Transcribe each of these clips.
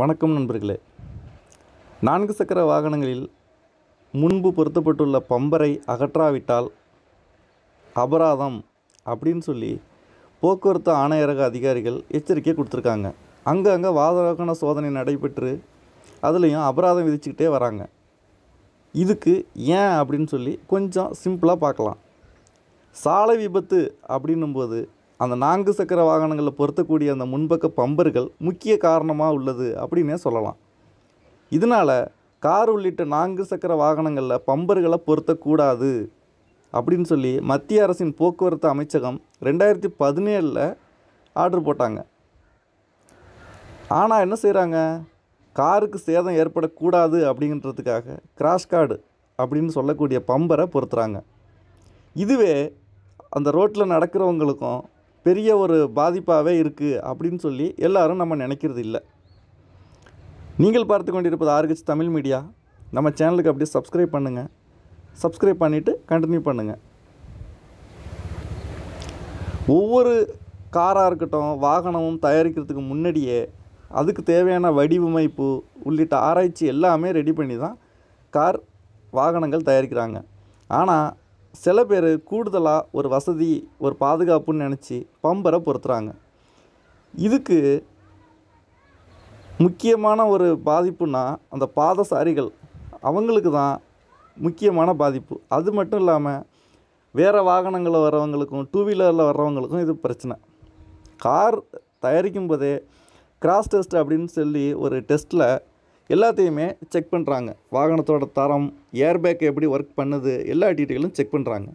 வணக்கம் நண்பர்களே நான்கு சக்கர வாகனங்களில் முன்பு பொருத்தப்பட்டுள்ள பம்பரை அகற்றாவிட்டால் அபராதம் அப்படின்னு சொல்லி போக்குவரத்து ஆணையரக அதிகாரிகள் எச்சரிக்கை கொடுத்துருக்காங்க அங்கே அங்கே வாகன சோதனை நடைபெற்று அதுலேயும் அபராதம் விதிச்சுக்கிட்டே வராங்க இதுக்கு ஏன் அப்படின்னு சொல்லி கொஞ்சம் சிம்பிளாக பார்க்கலாம் சாலை விபத்து அப்படின்னும்போது அந்த நான்கு சக்கர வாகனங்களில் பொருத்தக்கூடிய அந்த முன்பக்க பம்பர்கள் முக்கிய காரணமாக உள்ளது அப்படின்னே சொல்லலாம் இதனால் கார் உள்ளிட்ட நான்கு சக்கர வாகனங்களில் பம்பர்களை பொருத்தக்கூடாது அப்படின்னு சொல்லி மத்திய அரசின் போக்குவரத்து அமைச்சகம் ரெண்டாயிரத்தி பதினேழில் ஆர்டர் போட்டாங்க ஆனால் என்ன செய்கிறாங்க காருக்கு சேதம் ஏற்படக்கூடாது அப்படிங்கிறதுக்காக கிராஷ் கார்டு அப்படின்னு சொல்லக்கூடிய பம்பரை பொருத்துகிறாங்க இதுவே அந்த ரோட்டில் நடக்கிறவங்களுக்கும் பெரிய ஒரு பாதிப்பாகவே இருக்குது அப்படின்னு சொல்லி எல்லாரும் நம்ம நினைக்கிறது இல்லை நீங்கள் பார்த்து கொண்டிருப்பது ஆர்கச் தமிழ் மீடியா நம்ம சேனலுக்கு அப்படியே சப்ஸ்கிரைப் பண்ணுங்கள் சப்ஸ்கிரைப் பண்ணிவிட்டு கண்டினியூ பண்ணுங்கள் ஒவ்வொரு காராக இருக்கட்டும் வாகனமும் தயாரிக்கிறதுக்கு முன்னாடியே அதுக்கு தேவையான வடிவமைப்பு உள்ளிட்ட ஆராய்ச்சி எல்லாமே ரெடி பண்ணி தான் கார் வாகனங்கள் தயாரிக்கிறாங்க ஆனால் சில பேர் கூடுதலாக ஒரு வசதி ஒரு பாதுகாப்புன்னு நினச்சி பம்பரை பொருத்துகிறாங்க இதுக்கு முக்கியமான ஒரு பாதிப்புனா அந்த பாதசாரிகள் அவங்களுக்கு தான் முக்கியமான பாதிப்பு அது மட்டும் இல்லாமல் வேறு வாகனங்களில் வர்றவங்களுக்கும் டூ வீலரில் வர்றவங்களுக்கும் இது பிரச்சனை கார் தயாரிக்கும் போதே கிராஸ் டெஸ்ட் அப்படின்னு சொல்லி ஒரு டெஸ்ட்டில் எல்லாத்தையுமே செக் பண்ணுறாங்க வாகனத்தோட தரம் ஏர்பேக் எப்படி ஒர்க் பண்ணுது எல்லா டீட்டெயிலும் செக் பண்ணுறாங்க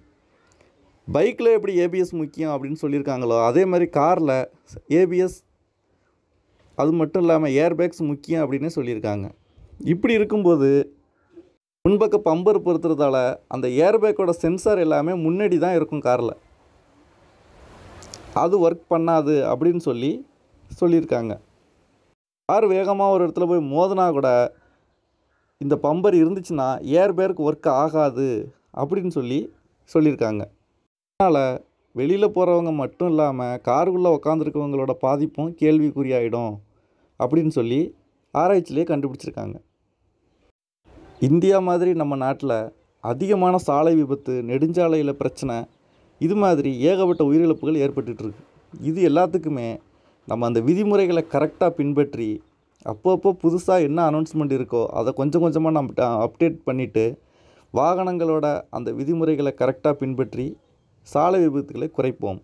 பைக்கில் எப்படி ஏபிஎஸ் முக்கியம் அப்படின்னு சொல்லியிருக்காங்களோ அதே மாதிரி காரில் ஏபிஎஸ் அது மட்டும் இல்லாமல் ஏர்பேக்ஸ் முக்கியம் அப்படின்னு சொல்லியிருக்காங்க இப்படி இருக்கும்போது முன்பக்க பம்பர் பொறுத்துறதால அந்த ஏர்பேக்கோட சென்சார் எல்லாமே முன்னாடி தான் இருக்கும் காரில் அது ஒர்க் பண்ணாது அப்படின்னு சொல்லி சொல்லியிருக்காங்க கார் வேகமாக ஒரு இடத்துல போய் மோதினா கூட இந்த பம்பர் இருந்துச்சுன்னா ஏர் பேருக்கு ஒர்க் ஆகாது அப்படின்னு சொல்லி சொல்லியிருக்காங்க அதனால் வெளியில் போகிறவங்க மட்டும் இல்லாமல் காருக்குள்ளே உக்காந்துருக்கவங்களோட பாதிப்பும் கேள்விக்குறியாயிடும் அப்படின்னு சொல்லி ஆராய்ச்சியிலே கண்டுபிடிச்சிருக்காங்க இந்தியா மாதிரி நம்ம நாட்டில் அதிகமான சாலை விபத்து நெடுஞ்சாலையில் பிரச்சனை இது மாதிரி ஏகப்பட்ட உயிரிழப்புகள் ஏற்பட்டுருக்கு இது எல்லாத்துக்குமே நம்ம அந்த விதிமுறைகளை கரெக்டாக பின்பற்றி அப்பப்போ புதுசாக என்ன அனௌன்ஸ்மெண்ட் இருக்கோ அதை கொஞ்சம் கொஞ்சமாக நம்ம அப்டேட் பண்ணிவிட்டு வாகனங்களோட அந்த விதிமுறைகளை கரெக்டாக பின்பற்றி சாலை விபத்துகளை குறைப்போம்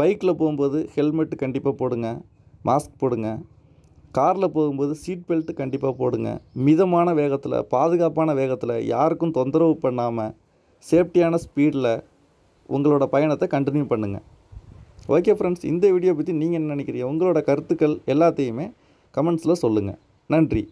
பைக்கில் போகும்போது ஹெல்மெட்டு கண்டிப்பாக போடுங்க மாஸ்க் போடுங்க காரில் போகும்போது சீட் பெல்ட் கண்டிப்பாக போடுங்க மிதமான வேகத்தில் பாதுகாப்பான வேகத்தில் யாருக்கும் தொந்தரவு பண்ணாமல் சேஃப்டியான ஸ்பீடில் உங்களோட பயணத்தை கண்டினியூ பண்ணுங்கள் ஓகே ஃப்ரெண்ட்ஸ் இந்த வீடியோ பற்றி நீங்கள் என்ன நினைக்கிறீங்க உங்களோட கருத்துக்கள் எல்லாத்தையுமே கமெண்ட்ஸில் சொல்லுங்கள் நன்றி